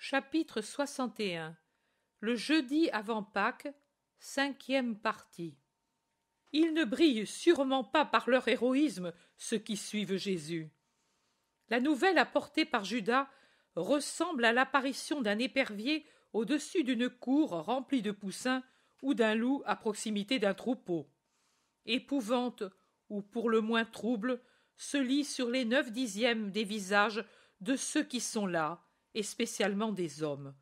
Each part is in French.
Chapitre 61 Le jeudi avant Pâques, cinquième partie. Ils ne brillent sûrement pas par leur héroïsme, ceux qui suivent Jésus. La nouvelle apportée par Judas ressemble à l'apparition d'un épervier au-dessus d'une cour remplie de poussins ou d'un loup à proximité d'un troupeau. Épouvante, ou pour le moins trouble, se lit sur les neuf dixièmes des visages de ceux qui sont là, et spécialement des hommes.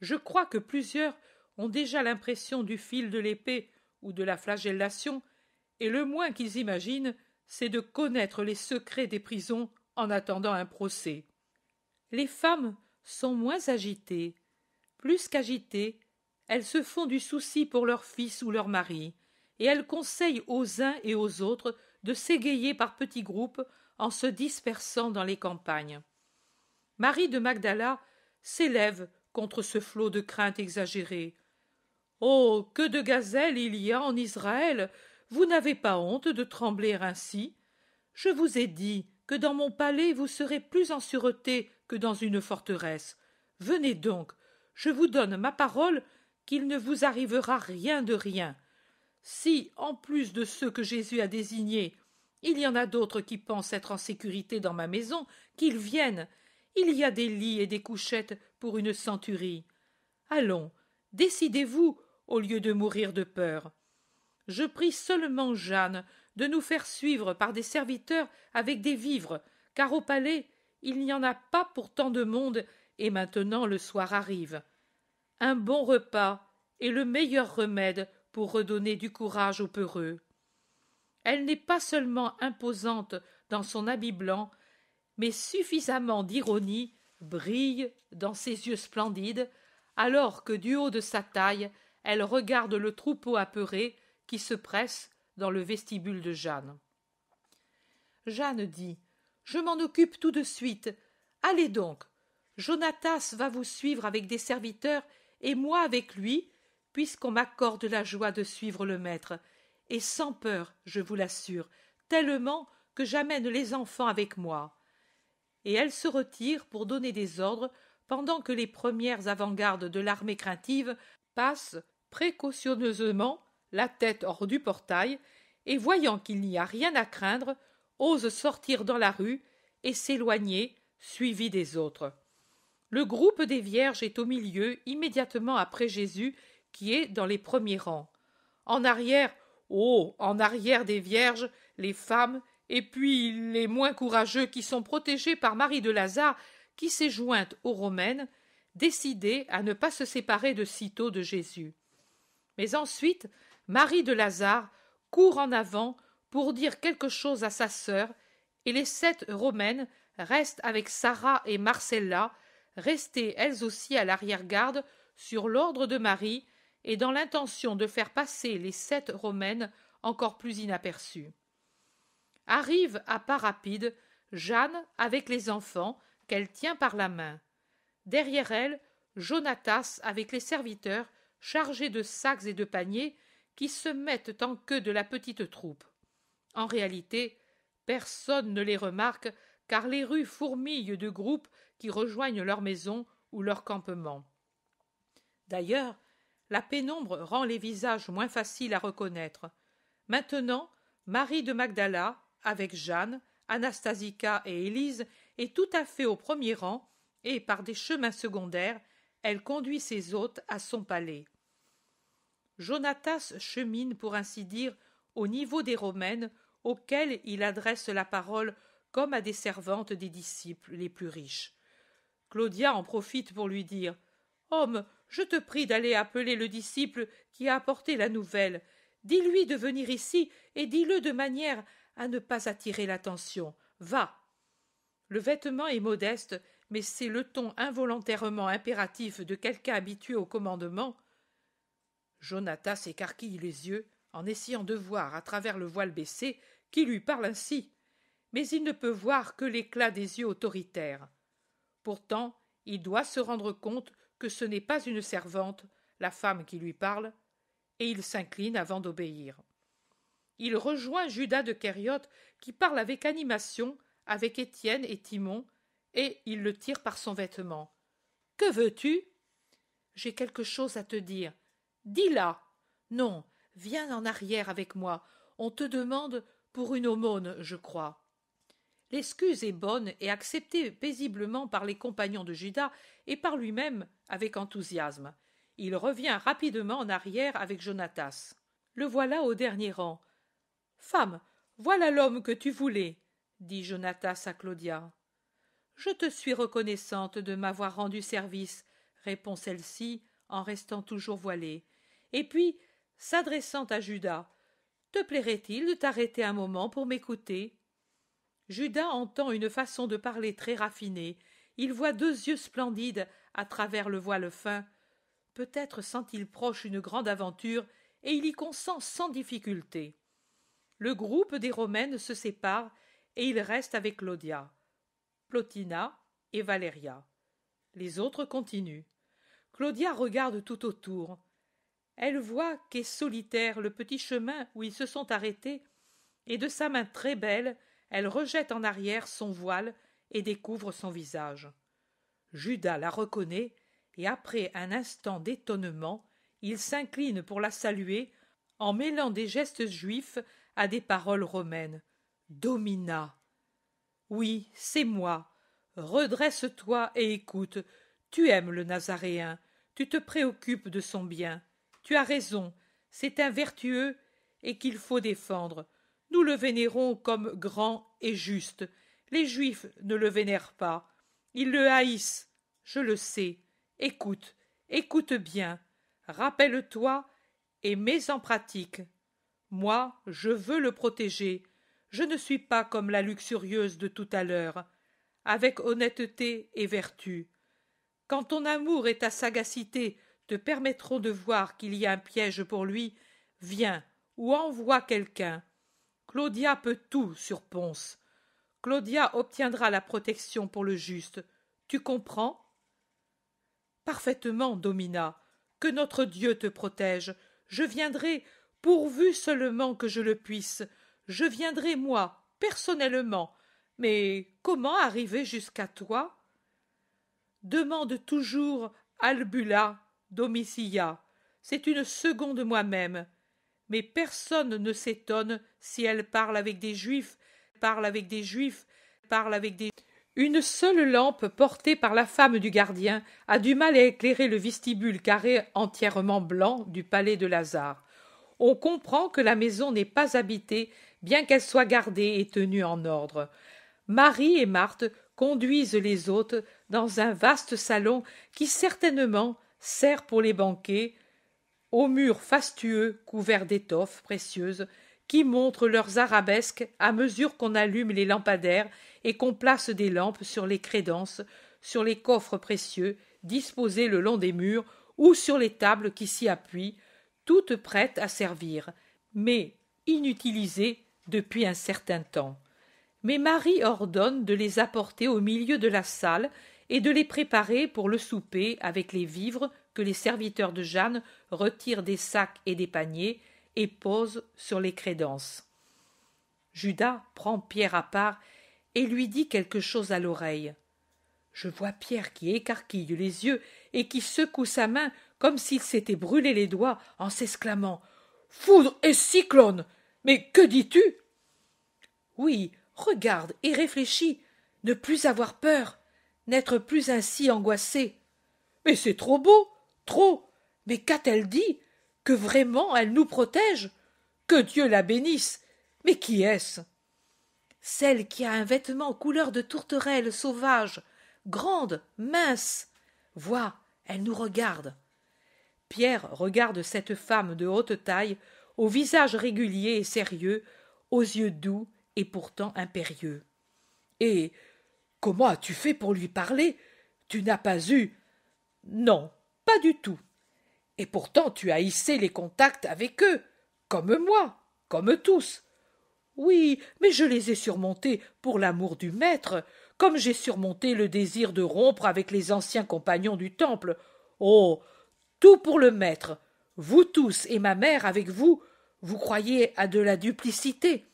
Je crois que plusieurs ont déjà l'impression du fil de l'épée ou de la flagellation, et le moins qu'ils imaginent, c'est de connaître les secrets des prisons en attendant un procès. Les femmes sont moins agitées. Plus qu'agitées, elles se font du souci pour leur fils ou leur mari, et elles conseillent aux uns et aux autres de s'égayer par petits groupes en se dispersant dans les campagnes. Marie de Magdala s'élève contre ce flot de crainte exagérée. Oh. Que de gazelles il y a en Israël. Vous n'avez pas honte de trembler ainsi. Je vous ai dit que dans mon palais vous serez plus en sûreté que dans une forteresse. Venez donc, je vous donne ma parole qu'il ne vous arrivera rien de rien. Si, en plus de ceux que Jésus a désignés, il y en a d'autres qui pensent être en sécurité dans ma maison, qu'ils viennent, il y a des lits et des couchettes pour une centurie. Allons, décidez-vous au lieu de mourir de peur. Je prie seulement Jeanne de nous faire suivre par des serviteurs avec des vivres, car au palais il n'y en a pas pour tant de monde, et maintenant le soir arrive. Un bon repas est le meilleur remède pour redonner du courage aux peureux. Elle n'est pas seulement imposante dans son habit blanc, mais suffisamment d'ironie brille dans ses yeux splendides, alors que du haut de sa taille, elle regarde le troupeau apeuré qui se presse dans le vestibule de Jeanne. Jeanne dit Je m'en occupe tout de suite. Allez donc. Jonatas va vous suivre avec des serviteurs et moi avec lui, puisqu'on m'accorde la joie de suivre le maître. Et sans peur, je vous l'assure, tellement que j'amène les enfants avec moi et elle se retire pour donner des ordres pendant que les premières avant-gardes de l'armée craintive passent précautionneusement la tête hors du portail et voyant qu'il n'y a rien à craindre, osent sortir dans la rue et s'éloigner, suivis des autres. Le groupe des vierges est au milieu, immédiatement après Jésus, qui est dans les premiers rangs. En arrière, oh, en arrière des vierges, les femmes et puis les moins courageux qui sont protégés par Marie de Lazare, qui s'est jointe aux Romaines, décidée à ne pas se séparer de sitôt de Jésus. Mais ensuite, Marie de Lazare court en avant pour dire quelque chose à sa sœur, et les sept Romaines restent avec Sarah et Marcella, restées elles aussi à l'arrière-garde sur l'ordre de Marie et dans l'intention de faire passer les sept Romaines encore plus inaperçues arrive à pas rapide Jeanne avec les enfants qu'elle tient par la main. Derrière elle, Jonatas avec les serviteurs chargés de sacs et de paniers qui se mettent en queue de la petite troupe. En réalité, personne ne les remarque car les rues fourmillent de groupes qui rejoignent leur maison ou leur campement. D'ailleurs, la pénombre rend les visages moins faciles à reconnaître. Maintenant, Marie de Magdala, avec Jeanne, Anastasica et Élise, est tout à fait au premier rang, et par des chemins secondaires, elle conduit ses hôtes à son palais. Jonatas chemine, pour ainsi dire, au niveau des Romaines, auxquelles il adresse la parole comme à des servantes des disciples les plus riches. Claudia en profite pour lui dire Homme, je te prie d'aller appeler le disciple qui a apporté la nouvelle. Dis-lui de venir ici et dis-le de manière à ne pas attirer l'attention. Va. Le vêtement est modeste, mais c'est le ton involontairement impératif de quelqu'un habitué au commandement. Jonathan s'écarquille les yeux en essayant de voir à travers le voile baissé qui lui parle ainsi mais il ne peut voir que l'éclat des yeux autoritaires. Pourtant, il doit se rendre compte que ce n'est pas une servante, la femme qui lui parle, et il s'incline avant d'obéir il rejoint Judas de Kériote qui parle avec animation avec Étienne et Timon, et il le tire par son vêtement. Que veux-tu J'ai quelque chose à te dire. Dis-la. Non, viens en arrière avec moi. On te demande pour une aumône, je crois. L'excuse est bonne et acceptée paisiblement par les compagnons de Judas et par lui-même avec enthousiasme. Il revient rapidement en arrière avec Jonatas. Le voilà au dernier rang. Femme, voilà l'homme que tu voulais, dit Jonatas à Claudia. Je te suis reconnaissante de m'avoir rendu service, répond celle-ci en restant toujours voilée. Et puis, s'adressant à Judas, te plairait-il de t'arrêter un moment pour m'écouter Judas entend une façon de parler très raffinée. Il voit deux yeux splendides à travers le voile fin. Peut-être sent-il proche une grande aventure et il y consent sans difficulté le groupe des Romaines se sépare et il reste avec Claudia, Plotina et Valeria. Les autres continuent. Claudia regarde tout autour. Elle voit qu'est solitaire le petit chemin où ils se sont arrêtés, et de sa main très belle, elle rejette en arrière son voile et découvre son visage. Judas la reconnaît, et après un instant d'étonnement, il s'incline pour la saluer en mêlant des gestes juifs à des paroles romaines. Domina. Oui, c'est moi. Redresse-toi et écoute. Tu aimes le Nazaréen. Tu te préoccupes de son bien. Tu as raison. C'est un vertueux et qu'il faut défendre. Nous le vénérons comme grand et juste. Les Juifs ne le vénèrent pas. Ils le haïssent. Je le sais. Écoute, écoute bien. Rappelle-toi et mets en pratique moi, je veux le protéger. Je ne suis pas comme la luxurieuse de tout à l'heure. Avec honnêteté et vertu. Quand ton amour et ta sagacité te permettront de voir qu'il y a un piège pour lui, viens ou envoie quelqu'un. Claudia peut tout sur Ponce. Claudia obtiendra la protection pour le juste. Tu comprends Parfaitement, Domina. Que notre Dieu te protège. Je viendrai pourvu seulement que je le puisse, je viendrai moi, personnellement. Mais comment arriver jusqu'à toi Demande toujours Albula, domicilia. C'est une seconde moi-même. Mais personne ne s'étonne si elle parle avec des juifs, parle avec des juifs, parle avec des. Une seule lampe portée par la femme du gardien a du mal à éclairer le vestibule carré entièrement blanc du palais de Lazare on comprend que la maison n'est pas habitée, bien qu'elle soit gardée et tenue en ordre. Marie et Marthe conduisent les hôtes dans un vaste salon qui certainement sert pour les banquets, aux murs fastueux couverts d'étoffes précieuses qui montrent leurs arabesques à mesure qu'on allume les lampadaires et qu'on place des lampes sur les crédences, sur les coffres précieux disposés le long des murs ou sur les tables qui s'y appuient, toutes prêtes à servir, mais inutilisées depuis un certain temps. Mais Marie ordonne de les apporter au milieu de la salle et de les préparer pour le souper avec les vivres que les serviteurs de Jeanne retirent des sacs et des paniers et posent sur les crédences. Judas prend Pierre à part et lui dit quelque chose à l'oreille. Je vois Pierre qui écarquille les yeux et qui secoue sa main comme s'il s'était brûlé les doigts en s'exclamant Foudre et cyclone Mais que dis-tu Oui, regarde et réfléchis. Ne plus avoir peur, n'être plus ainsi angoissé. Mais c'est trop beau, trop. Mais qu'a-t-elle dit Que vraiment elle nous protège Que Dieu la bénisse Mais qui est-ce Celle qui a un vêtement couleur de tourterelle sauvage, grande, mince. Vois, elle nous regarde. Pierre regarde cette femme de haute taille, au visage régulier et sérieux, aux yeux doux et pourtant impérieux. Et comment as-tu fait pour lui parler Tu n'as pas eu. Non, pas du tout. Et pourtant tu as hissé les contacts avec eux, comme moi, comme tous. Oui, mais je les ai surmontés pour l'amour du maître, comme j'ai surmonté le désir de rompre avec les anciens compagnons du temple. Oh tout pour le maître. Vous tous, et ma mère avec vous, vous croyez à de la duplicité.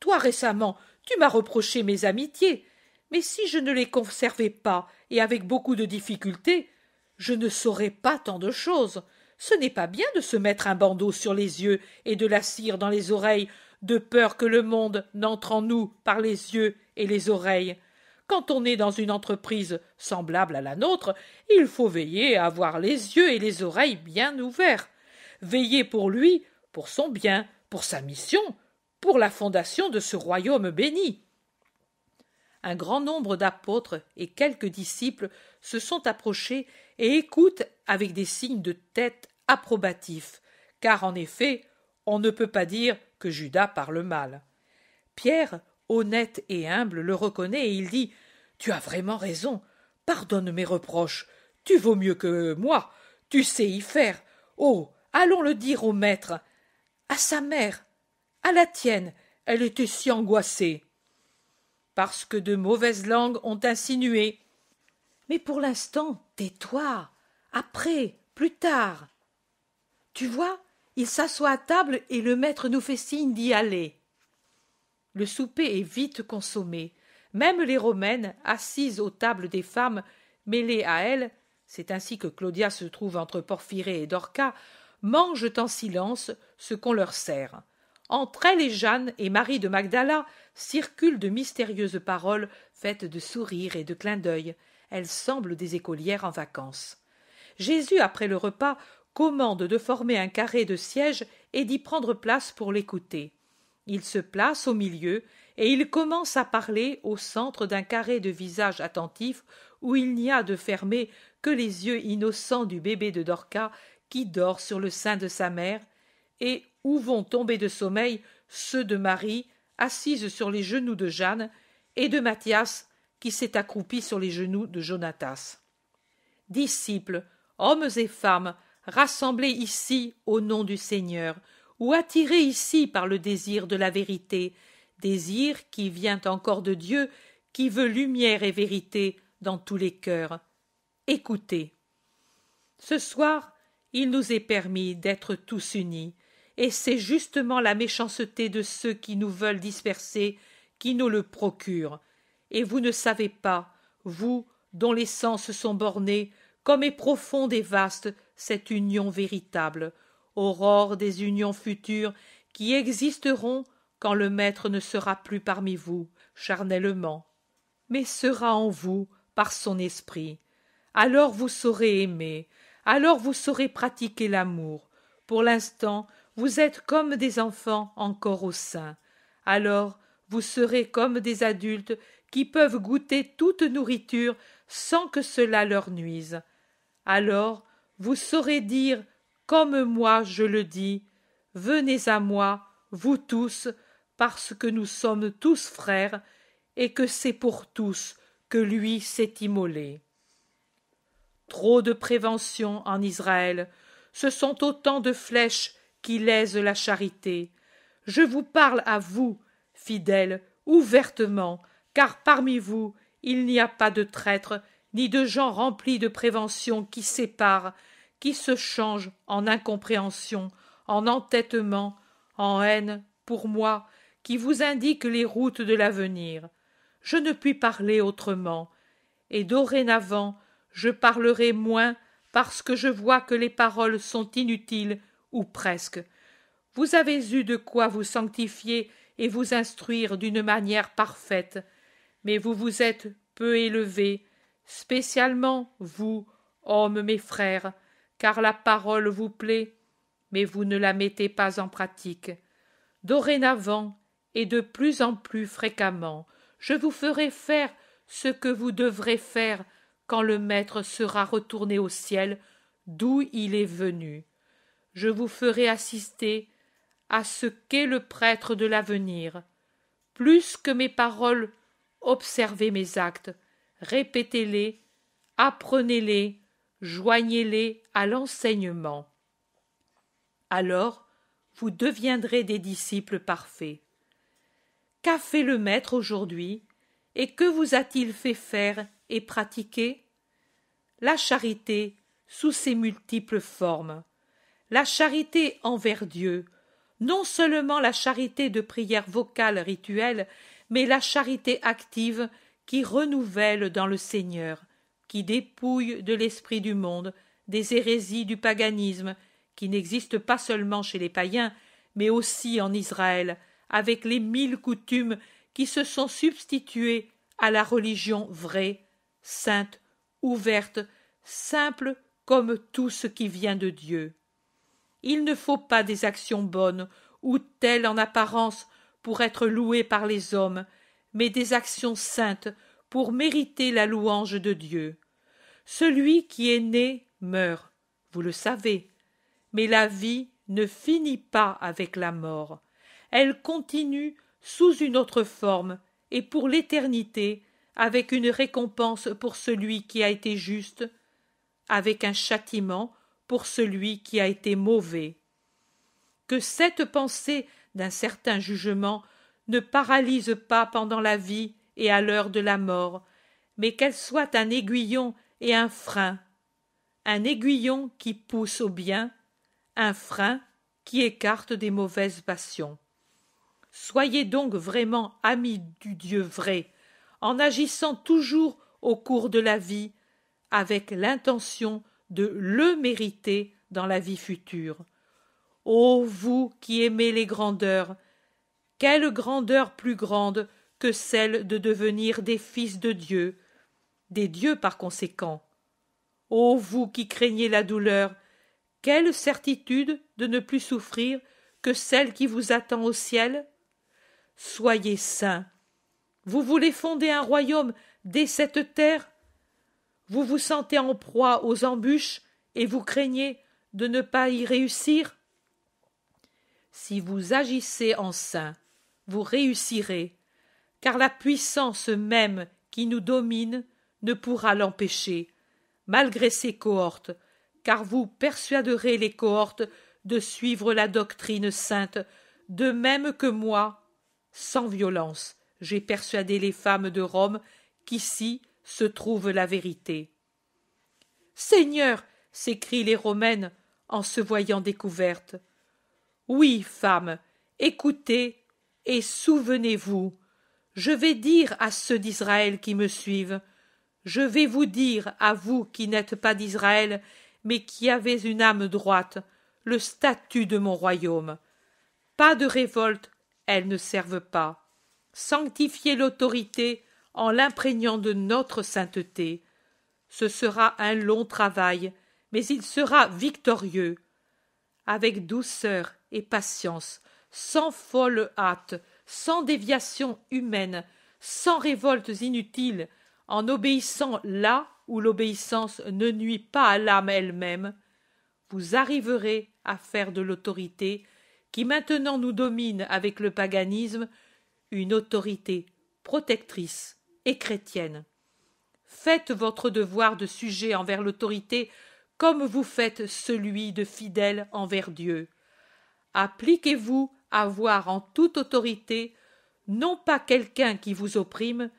Toi récemment, tu m'as reproché mes amitiés, mais si je ne les conservais pas, et avec beaucoup de difficultés, je ne saurais pas tant de choses. Ce n'est pas bien de se mettre un bandeau sur les yeux et de la cire dans les oreilles, de peur que le monde n'entre en nous par les yeux et les oreilles. Quand on est dans une entreprise semblable à la nôtre, il faut veiller à avoir les yeux et les oreilles bien ouverts. Veiller pour lui, pour son bien, pour sa mission, pour la fondation de ce royaume béni. Un grand nombre d'apôtres et quelques disciples se sont approchés et écoutent avec des signes de tête approbatifs, car en effet, on ne peut pas dire que Judas parle mal. Pierre, honnête et humble, le reconnaît et il dit Tu as vraiment raison. Pardonne mes reproches. Tu vaux mieux que moi. Tu sais y faire. Oh, allons le dire au maître. À sa mère. À la tienne. Elle était si angoissée. Parce que de mauvaises langues ont insinué. Mais pour l'instant, tais-toi. Après, plus tard. Tu vois, il s'assoit à table et le maître nous fait signe d'y aller le souper est vite consommé même les romaines assises aux tables des femmes mêlées à elles c'est ainsi que claudia se trouve entre Porphyrée et dorca mangent en silence ce qu'on leur sert entre elles et jeanne et marie de magdala circulent de mystérieuses paroles faites de sourires et de clins d'œil elles semblent des écolières en vacances jésus après le repas commande de former un carré de sièges et d'y prendre place pour l'écouter il se place au milieu et il commence à parler au centre d'un carré de visage attentif où il n'y a de fermé que les yeux innocents du bébé de Dorca qui dort sur le sein de sa mère et où vont tomber de sommeil ceux de Marie assise sur les genoux de Jeanne et de Mathias qui s'est accroupi sur les genoux de Jonatas. Disciples, hommes et femmes, rassemblés ici au nom du Seigneur, ou attiré ici par le désir de la vérité, désir qui vient encore de Dieu, qui veut lumière et vérité dans tous les cœurs. Écoutez. Ce soir, il nous est permis d'être tous unis, et c'est justement la méchanceté de ceux qui nous veulent disperser qui nous le procure. Et vous ne savez pas, vous, dont les sens sont bornés, comme est profonde et vaste cette union véritable, aurore des unions futures qui existeront quand le maître ne sera plus parmi vous charnellement, mais sera en vous par son esprit. Alors vous saurez aimer, alors vous saurez pratiquer l'amour. Pour l'instant, vous êtes comme des enfants encore au sein. Alors vous serez comme des adultes qui peuvent goûter toute nourriture sans que cela leur nuise. Alors vous saurez dire comme moi je le dis, venez à moi, vous tous, parce que nous sommes tous frères, et que c'est pour tous que lui s'est immolé. Trop de prévention en Israël, ce sont autant de flèches qui lèsent la charité. Je vous parle à vous, fidèles, ouvertement, car parmi vous il n'y a pas de traîtres ni de gens remplis de prévention qui séparent, qui se change en incompréhension, en entêtement, en haine pour moi, qui vous indique les routes de l'avenir. Je ne puis parler autrement, et dorénavant je parlerai moins parce que je vois que les paroles sont inutiles, ou presque. Vous avez eu de quoi vous sanctifier et vous instruire d'une manière parfaite, mais vous vous êtes peu élevé, spécialement vous, hommes mes frères, car la parole vous plaît, mais vous ne la mettez pas en pratique. Dorénavant, et de plus en plus fréquemment, je vous ferai faire ce que vous devrez faire quand le Maître sera retourné au ciel, d'où il est venu. Je vous ferai assister à ce qu'est le prêtre de l'avenir. Plus que mes paroles, observez mes actes, répétez-les, apprenez-les, joignez-les à l'enseignement. Alors vous deviendrez des disciples parfaits. Qu'a fait le Maître aujourd'hui et que vous a-t-il fait faire et pratiquer La charité sous ses multiples formes. La charité envers Dieu, non seulement la charité de prière vocale rituelle, mais la charité active qui renouvelle dans le Seigneur, qui dépouille de l'esprit du monde des hérésies du paganisme, qui n'existent pas seulement chez les païens, mais aussi en Israël, avec les mille coutumes qui se sont substituées à la religion vraie, sainte, ouverte, simple comme tout ce qui vient de Dieu. Il ne faut pas des actions bonnes ou telles en apparence pour être louées par les hommes, mais des actions saintes pour mériter la louange de Dieu. Celui qui est né meurt, vous le savez, mais la vie ne finit pas avec la mort. Elle continue sous une autre forme et pour l'éternité, avec une récompense pour celui qui a été juste, avec un châtiment pour celui qui a été mauvais. Que cette pensée d'un certain jugement ne paralyse pas pendant la vie et à l'heure de la mort, mais qu'elle soit un aiguillon et un frein un aiguillon qui pousse au bien, un frein qui écarte des mauvaises passions. Soyez donc vraiment amis du Dieu vrai, en agissant toujours au cours de la vie, avec l'intention de le mériter dans la vie future. Ô vous qui aimez les grandeurs, quelle grandeur plus grande que celle de devenir des fils de Dieu, des dieux par conséquent, Ô vous qui craignez la douleur, quelle certitude de ne plus souffrir que celle qui vous attend au ciel Soyez saints. Vous voulez fonder un royaume dès cette terre Vous vous sentez en proie aux embûches et vous craignez de ne pas y réussir Si vous agissez en saint, vous réussirez, car la puissance même qui nous domine ne pourra l'empêcher malgré ces cohortes, car vous persuaderez les cohortes de suivre la doctrine sainte, de même que moi, sans violence, j'ai persuadé les femmes de Rome qu'ici se trouve la vérité. Seigneur, s'écrient les Romaines en se voyant découvertes. Oui, femmes, écoutez et souvenez-vous. Je vais dire à ceux d'Israël qui me suivent je vais vous dire, à vous qui n'êtes pas d'Israël, mais qui avez une âme droite, le statut de mon royaume. Pas de révolte, elles ne servent pas. Sanctifiez l'autorité en l'imprégnant de notre sainteté. Ce sera un long travail, mais il sera victorieux. Avec douceur et patience, sans folle hâte, sans déviation humaine, sans révoltes inutiles, en obéissant là où l'obéissance ne nuit pas à l'âme elle-même, vous arriverez à faire de l'autorité qui maintenant nous domine avec le paganisme une autorité protectrice et chrétienne. Faites votre devoir de sujet envers l'autorité comme vous faites celui de fidèle envers Dieu. Appliquez-vous à voir en toute autorité non pas quelqu'un qui vous opprime,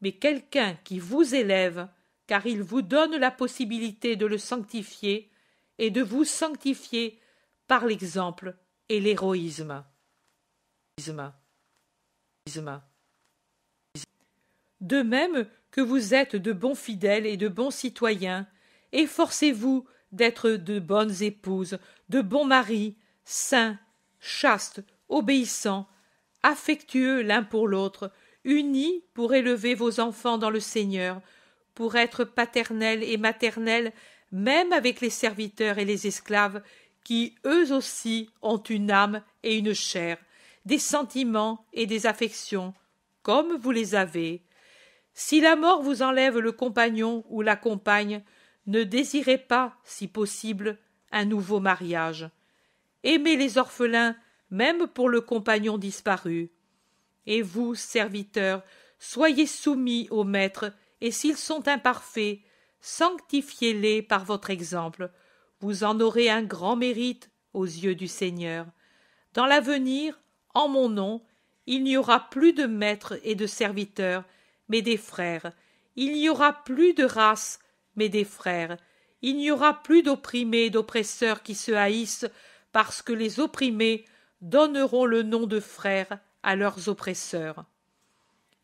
mais quelqu'un qui vous élève, car il vous donne la possibilité de le sanctifier et de vous sanctifier par l'exemple et l'héroïsme. De même que vous êtes de bons fidèles et de bons citoyens, efforcez-vous d'être de bonnes épouses, de bons maris, saints, chastes, obéissants, affectueux l'un pour l'autre, unis pour élever vos enfants dans le Seigneur, pour être paternels et maternels même avec les serviteurs et les esclaves, qui eux aussi ont une âme et une chair, des sentiments et des affections, comme vous les avez. Si la mort vous enlève le compagnon ou la compagne, ne désirez pas, si possible, un nouveau mariage. Aimez les orphelins, même pour le compagnon disparu. Et vous, serviteurs, soyez soumis aux maîtres, et s'ils sont imparfaits, sanctifiez-les par votre exemple. Vous en aurez un grand mérite aux yeux du Seigneur. Dans l'avenir, en mon nom, il n'y aura plus de maîtres et de serviteurs, mais des frères. Il n'y aura plus de races, mais des frères. Il n'y aura plus d'opprimés et d'oppresseurs qui se haïssent, parce que les opprimés donneront le nom de frères à leurs oppresseurs.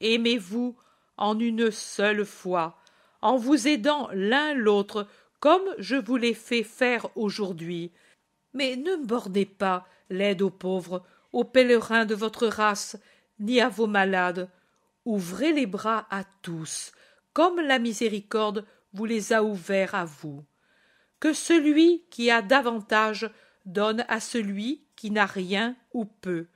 Aimez-vous en une seule fois, en vous aidant l'un l'autre comme je vous l'ai fait faire aujourd'hui. Mais ne bordez pas l'aide aux pauvres, aux pèlerins de votre race, ni à vos malades. Ouvrez les bras à tous, comme la miséricorde vous les a ouverts à vous. Que celui qui a davantage donne à celui qui n'a rien ou peu,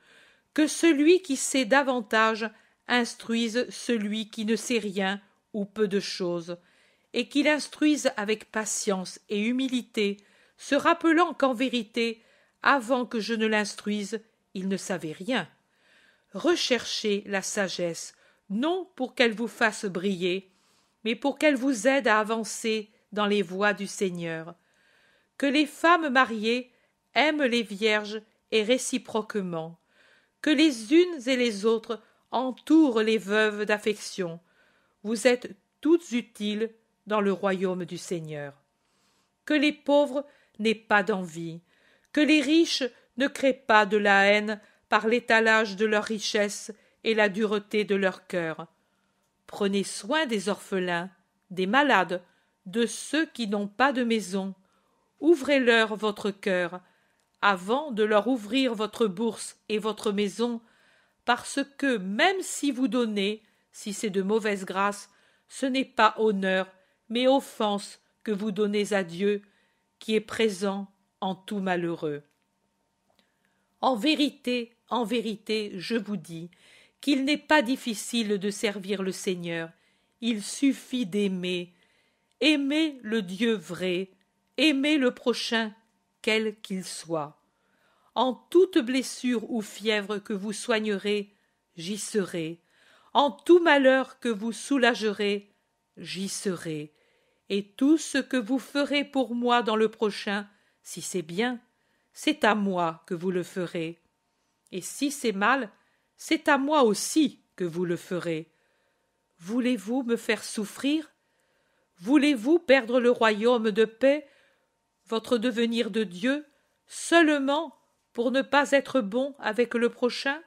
que celui qui sait davantage instruise celui qui ne sait rien ou peu de choses, et qu'il instruise avec patience et humilité, se rappelant qu'en vérité, avant que je ne l'instruise, il ne savait rien. Recherchez la sagesse, non pour qu'elle vous fasse briller, mais pour qu'elle vous aide à avancer dans les voies du Seigneur. Que les femmes mariées aiment les vierges et réciproquement, que les unes et les autres entourent les veuves d'affection. Vous êtes toutes utiles dans le royaume du Seigneur. Que les pauvres n'aient pas d'envie, que les riches ne créent pas de la haine par l'étalage de leurs richesses et la dureté de leur cœur. Prenez soin des orphelins, des malades, de ceux qui n'ont pas de maison. Ouvrez-leur votre cœur, avant de leur ouvrir votre bourse et votre maison, parce que même si vous donnez, si c'est de mauvaise grâce, ce n'est pas honneur, mais offense que vous donnez à Dieu, qui est présent en tout malheureux. En vérité, en vérité, je vous dis qu'il n'est pas difficile de servir le Seigneur, il suffit d'aimer. Aimer le Dieu vrai, aimer le prochain quel qu'il soit. En toute blessure ou fièvre que vous soignerez, j'y serai. En tout malheur que vous soulagerez, j'y serai. Et tout ce que vous ferez pour moi dans le prochain, si c'est bien, c'est à moi que vous le ferez. Et si c'est mal, c'est à moi aussi que vous le ferez. Voulez-vous me faire souffrir Voulez-vous perdre le royaume de paix votre devenir de Dieu seulement pour ne pas être bon avec le prochain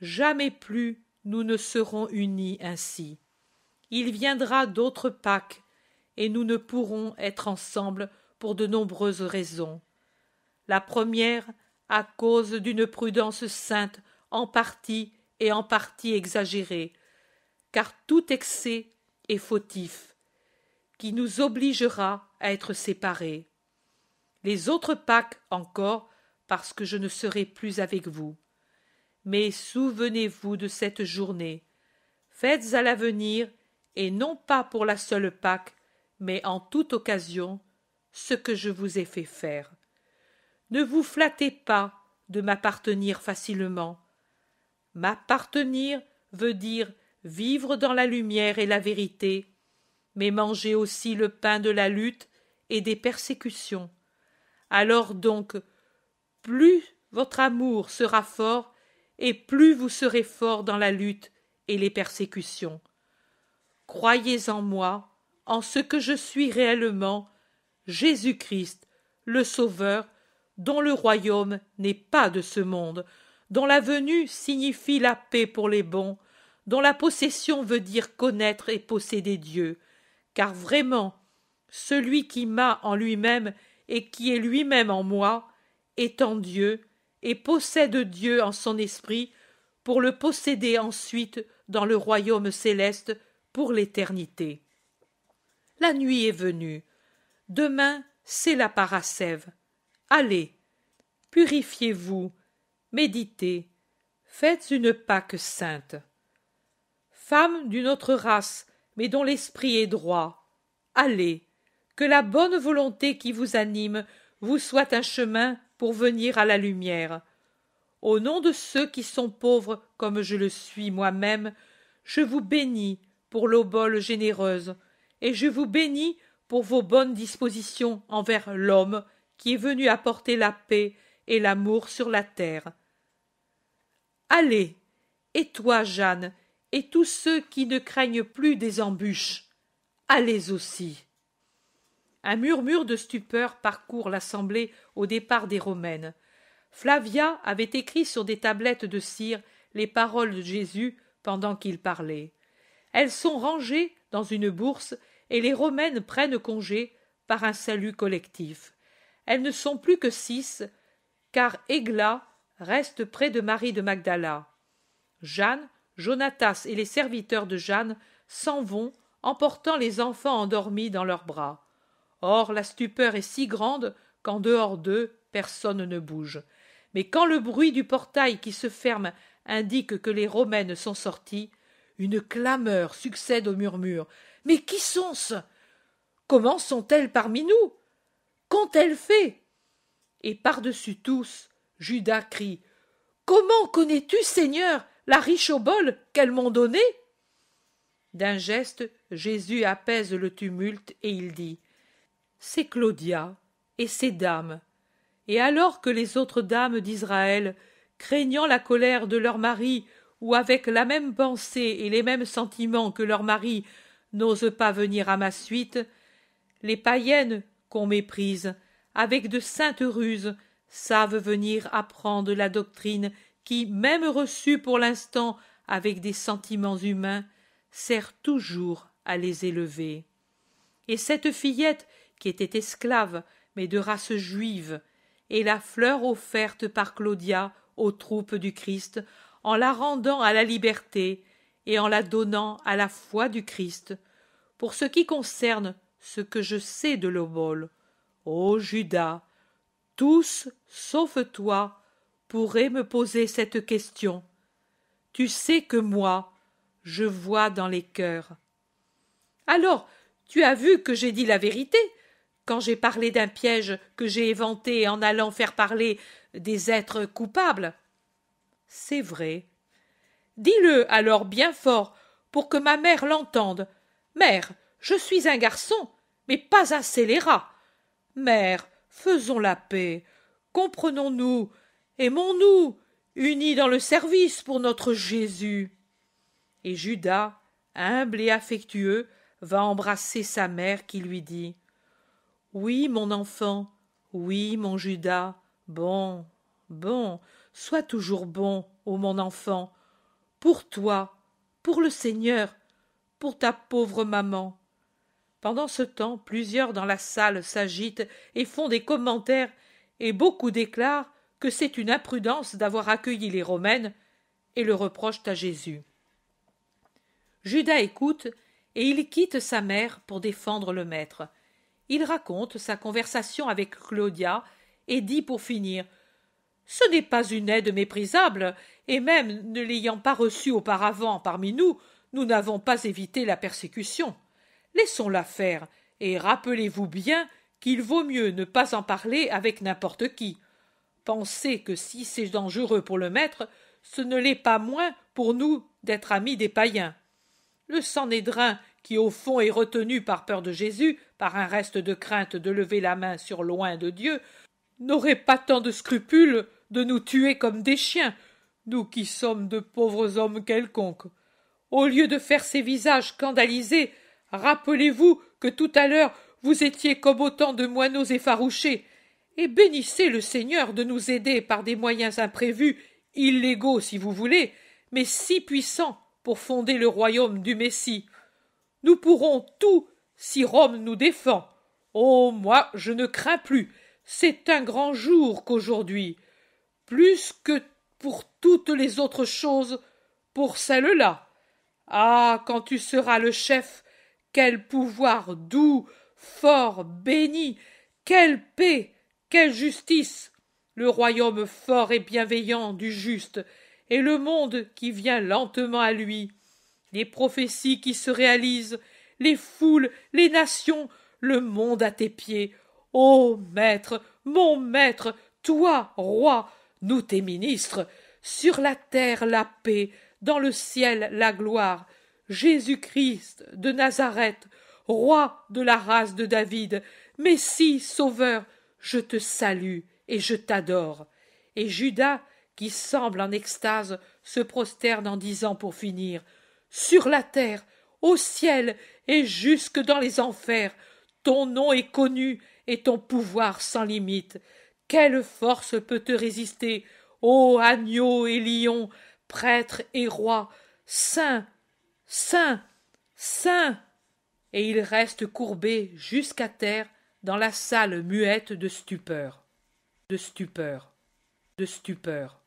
Jamais plus nous ne serons unis ainsi. Il viendra d'autres Pâques, et nous ne pourrons être ensemble pour de nombreuses raisons. La première, à cause d'une prudence sainte en partie et en partie exagérée, car tout excès est fautif, qui nous obligera être séparés. Les autres Pâques encore, parce que je ne serai plus avec vous. Mais souvenez-vous de cette journée. Faites à l'avenir, et non pas pour la seule Pâque, mais en toute occasion, ce que je vous ai fait faire. Ne vous flattez pas de m'appartenir facilement. M'appartenir veut dire vivre dans la lumière et la vérité, mais manger aussi le pain de la lutte et des persécutions. Alors donc, plus votre amour sera fort, et plus vous serez fort dans la lutte et les persécutions. Croyez en moi, en ce que je suis réellement, Jésus-Christ, le Sauveur, dont le royaume n'est pas de ce monde, dont la venue signifie la paix pour les bons, dont la possession veut dire connaître et posséder Dieu, car vraiment celui qui m'a en lui-même et qui est lui-même en moi, est en Dieu, et possède Dieu en son esprit, pour le posséder ensuite dans le royaume céleste pour l'éternité. La nuit est venue. Demain, c'est la parasève. Allez, purifiez-vous, méditez, faites une Pâque sainte. Femme d'une autre race, mais dont l'esprit est droit, allez, que la bonne volonté qui vous anime vous soit un chemin pour venir à la lumière. Au nom de ceux qui sont pauvres comme je le suis moi-même, je vous bénis pour l'obole généreuse, et je vous bénis pour vos bonnes dispositions envers l'homme qui est venu apporter la paix et l'amour sur la terre. Allez, et toi, Jeanne, et tous ceux qui ne craignent plus des embûches, allez aussi. Un murmure de stupeur parcourt l'assemblée au départ des Romaines. Flavia avait écrit sur des tablettes de cire les paroles de Jésus pendant qu'il parlait. Elles sont rangées dans une bourse et les Romaines prennent congé par un salut collectif. Elles ne sont plus que six, car Égla reste près de Marie de Magdala. Jeanne, Jonatas et les serviteurs de Jeanne s'en vont, emportant les enfants endormis dans leurs bras. Or la stupeur est si grande qu'en dehors d'eux personne ne bouge. Mais quand le bruit du portail qui se ferme indique que les Romaines sont sorties, une clameur succède au murmure. Mais qui sont-ce Comment sont-elles parmi nous Qu'ont-elles fait Et par-dessus tous, Judas crie Comment connais-tu, Seigneur, la riche obole qu'elles m'ont donnée D'un geste, Jésus apaise le tumulte et il dit c'est Claudia et ses dames. Et alors que les autres dames d'Israël, craignant la colère de leur mari, ou avec la même pensée et les mêmes sentiments que leur mari, n'osent pas venir à ma suite, les païennes qu'on méprise, avec de saintes ruses, savent venir apprendre la doctrine qui, même reçue pour l'instant avec des sentiments humains, sert toujours à les élever. Et cette fillette qui était esclave, mais de race juive, et la fleur offerte par Claudia aux troupes du Christ en la rendant à la liberté et en la donnant à la foi du Christ, pour ce qui concerne ce que je sais de l'obole. Ô Judas, tous, sauf toi, pourraient me poser cette question. Tu sais que moi, je vois dans les cœurs. Alors, tu as vu que j'ai dit la vérité, quand j'ai parlé d'un piège que j'ai éventé en allant faire parler des êtres coupables. C'est vrai. Dis-le alors bien fort pour que ma mère l'entende. Mère, je suis un garçon, mais pas un scélérat. Mère, faisons la paix, comprenons-nous, aimons-nous, unis dans le service pour notre Jésus. Et Judas, humble et affectueux, va embrasser sa mère qui lui dit oui, mon enfant, oui, mon Judas, bon, bon, sois toujours bon, ô mon enfant, pour toi, pour le Seigneur, pour ta pauvre maman. Pendant ce temps, plusieurs dans la salle s'agitent et font des commentaires, et beaucoup déclarent que c'est une imprudence d'avoir accueilli les Romaines, et le reprochent à Jésus. Judas écoute, et il quitte sa mère pour défendre le maître. Il raconte sa conversation avec Claudia et dit pour finir Ce n'est pas une aide méprisable, et même ne l'ayant pas reçue auparavant parmi nous, nous n'avons pas évité la persécution. Laissons-la faire, et rappelez-vous bien qu'il vaut mieux ne pas en parler avec n'importe qui. Pensez que si c'est dangereux pour le maître, ce ne l'est pas moins pour nous d'être amis des païens. Le Sanhédrin qui au fond est retenu par peur de Jésus, par un reste de crainte de lever la main sur loin de Dieu, n'aurait pas tant de scrupules de nous tuer comme des chiens, nous qui sommes de pauvres hommes quelconques. Au lieu de faire ces visages scandalisés, rappelez-vous que tout à l'heure vous étiez comme autant de moineaux effarouchés, et bénissez le Seigneur de nous aider par des moyens imprévus, illégaux si vous voulez, mais si puissants pour fonder le royaume du Messie. Nous pourrons tout si Rome nous défend. Oh, moi, je ne crains plus. C'est un grand jour qu'aujourd'hui. Plus que pour toutes les autres choses, pour celle-là. Ah, quand tu seras le chef, quel pouvoir doux, fort, béni, quelle paix, quelle justice, le royaume fort et bienveillant du juste, et le monde qui vient lentement à lui les prophéties qui se réalisent, les foules, les nations, le monde à tes pieds. Ô maître, mon maître, toi, roi, nous tes ministres, sur la terre la paix, dans le ciel la gloire, Jésus-Christ de Nazareth, roi de la race de David, Messie, sauveur, je te salue et je t'adore. Et Judas, qui semble en extase, se prosterne en disant pour finir sur la terre, au ciel et jusque dans les enfers. Ton nom est connu et ton pouvoir sans limite. Quelle force peut te résister, ô agneau et lion, prêtre et roi, saint, saint, saint Et il reste courbé jusqu'à terre dans la salle muette de stupeur, de stupeur, de stupeur.